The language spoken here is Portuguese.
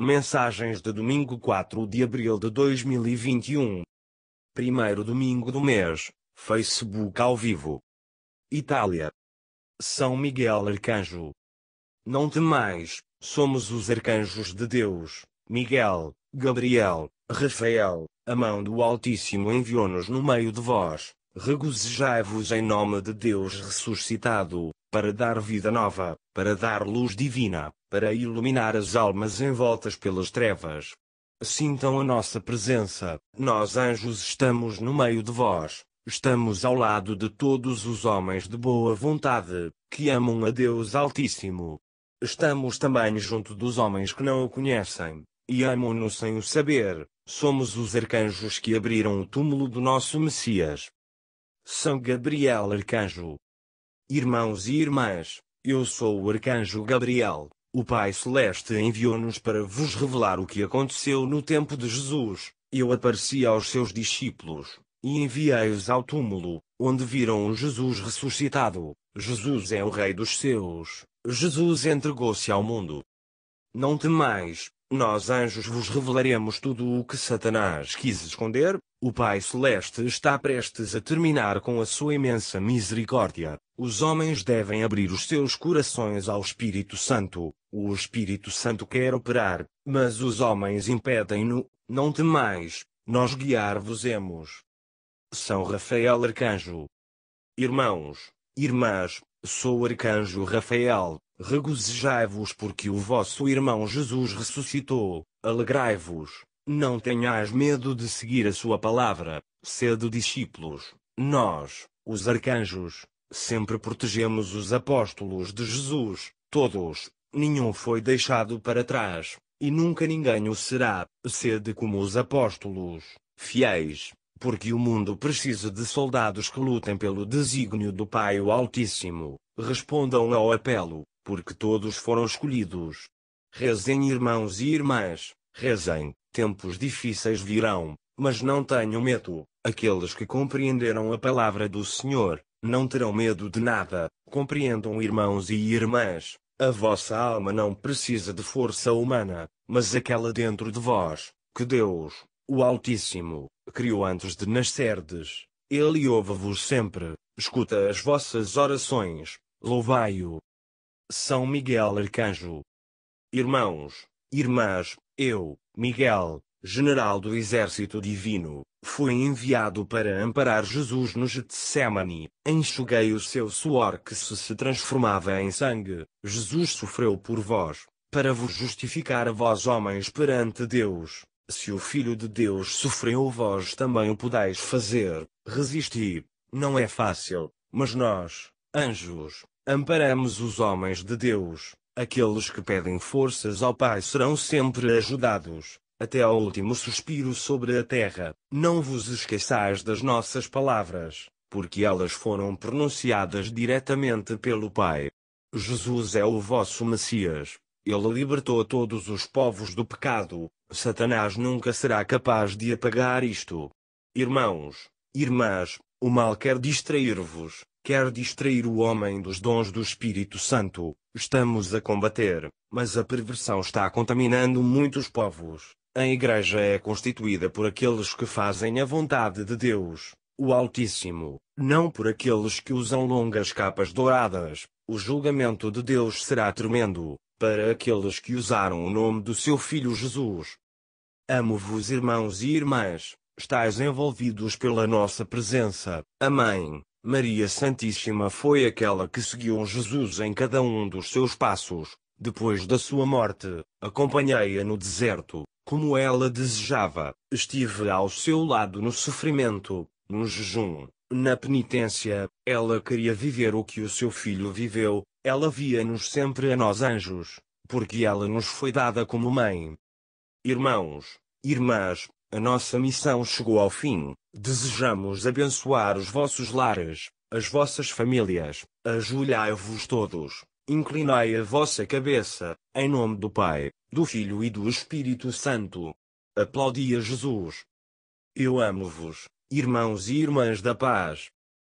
Mensagens de domingo 4 de abril de 2021. Primeiro domingo do mês. Facebook ao vivo. Itália. São Miguel Arcanjo. Não temais, somos os arcanjos de Deus. Miguel, Gabriel, Rafael, a mão do Altíssimo enviou-nos no meio de vós. Regozijai-vos em nome de Deus ressuscitado para dar vida nova, para dar luz divina, para iluminar as almas envoltas pelas trevas. Sintam a nossa presença, nós anjos estamos no meio de vós, estamos ao lado de todos os homens de boa vontade, que amam a Deus Altíssimo. Estamos também junto dos homens que não o conhecem, e amam-no sem o saber, somos os arcanjos que abriram o túmulo do nosso Messias. São Gabriel Arcanjo, Irmãos e irmãs, eu sou o arcanjo Gabriel. O Pai Celeste enviou-nos para vos revelar o que aconteceu no tempo de Jesus. Eu apareci aos seus discípulos e enviei-os ao túmulo, onde viram o Jesus ressuscitado. Jesus é o Rei dos seus. Jesus entregou-se ao mundo. Não temais, nós anjos vos revelaremos tudo o que Satanás quis esconder. O Pai Celeste está prestes a terminar com a sua imensa misericórdia. Os homens devem abrir os seus corações ao Espírito Santo. O Espírito Santo quer operar, mas os homens impedem-no. Não temais, nós guiar-vos-emos. São Rafael Arcanjo. Irmãos, irmãs, sou Arcanjo Rafael, regozijai-vos porque o vosso irmão Jesus ressuscitou, alegrai-vos, não tenhais medo de seguir a sua palavra, sede discípulos, nós, os arcanjos, Sempre protegemos os apóstolos de Jesus, todos, nenhum foi deixado para trás, e nunca ninguém o será. Sede como os apóstolos, fiéis, porque o mundo precisa de soldados que lutem pelo desígnio do Pai Altíssimo. Respondam ao apelo, porque todos foram escolhidos. Rezem, irmãos e irmãs, rezem, tempos difíceis virão, mas não tenham medo. Aqueles que compreenderam a palavra do Senhor, não terão medo de nada, compreendam irmãos e irmãs, a vossa alma não precisa de força humana, mas aquela dentro de vós, que Deus, o Altíssimo, criou antes de nascerdes, Ele ouve-vos sempre, escuta as vossas orações, louvai-o. São Miguel Arcanjo. Irmãos, irmãs, eu, Miguel, general do exército divino, foi enviado para amparar Jesus no Getsemane. Enxuguei o seu suor que se, se transformava em sangue. Jesus sofreu por vós, para vos justificar a vós homens perante Deus. Se o Filho de Deus sofreu vós também o podeis fazer. Resisti. Não é fácil, mas nós, anjos, amparamos os homens de Deus. Aqueles que pedem forças ao Pai serão sempre ajudados até ao último suspiro sobre a terra, não vos esqueçais das nossas palavras, porque elas foram pronunciadas diretamente pelo Pai. Jesus é o vosso Messias, ele libertou todos os povos do pecado, Satanás nunca será capaz de apagar isto. Irmãos, irmãs, o mal quer distrair-vos, quer distrair o homem dos dons do Espírito Santo, estamos a combater, mas a perversão está contaminando muitos povos. A Igreja é constituída por aqueles que fazem a vontade de Deus, o Altíssimo, não por aqueles que usam longas capas douradas. O julgamento de Deus será tremendo, para aqueles que usaram o nome do seu Filho Jesus. Amo-vos, irmãos e irmãs, estáis envolvidos pela nossa presença. Amém. Maria Santíssima foi aquela que seguiu Jesus em cada um dos seus passos. Depois da sua morte, acompanhei-a no deserto, como ela desejava. Estive ao seu lado no sofrimento, no jejum, na penitência. Ela queria viver o que o seu filho viveu. Ela via-nos sempre a nós anjos, porque ela nos foi dada como mãe. Irmãos, irmãs, a nossa missão chegou ao fim. Desejamos abençoar os vossos lares, as vossas famílias. Ajoelhai-vos todos. Inclinai a vossa cabeça, em nome do Pai, do Filho e do Espírito Santo. Aplaudi a Jesus. Eu amo-vos, irmãos e irmãs da paz.